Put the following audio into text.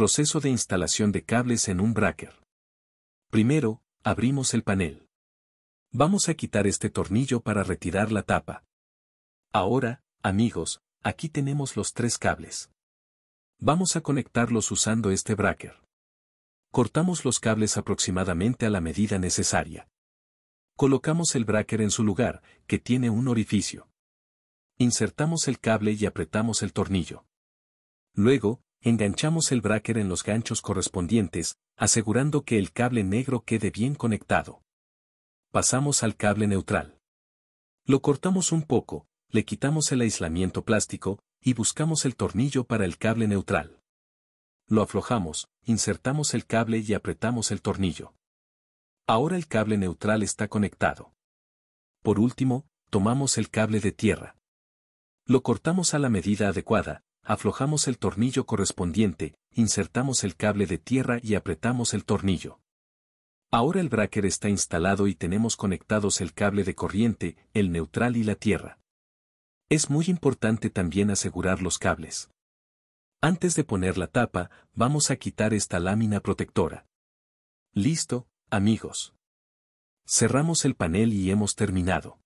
Proceso de instalación de cables en un bracker. Primero, abrimos el panel. Vamos a quitar este tornillo para retirar la tapa. Ahora, amigos, aquí tenemos los tres cables. Vamos a conectarlos usando este bracker. Cortamos los cables aproximadamente a la medida necesaria. Colocamos el bracker en su lugar, que tiene un orificio. Insertamos el cable y apretamos el tornillo. Luego, Enganchamos el bracket en los ganchos correspondientes, asegurando que el cable negro quede bien conectado. Pasamos al cable neutral. Lo cortamos un poco, le quitamos el aislamiento plástico, y buscamos el tornillo para el cable neutral. Lo aflojamos, insertamos el cable y apretamos el tornillo. Ahora el cable neutral está conectado. Por último, tomamos el cable de tierra. Lo cortamos a la medida adecuada, Aflojamos el tornillo correspondiente, insertamos el cable de tierra y apretamos el tornillo. Ahora el bracker está instalado y tenemos conectados el cable de corriente, el neutral y la tierra. Es muy importante también asegurar los cables. Antes de poner la tapa, vamos a quitar esta lámina protectora. Listo, amigos. Cerramos el panel y hemos terminado.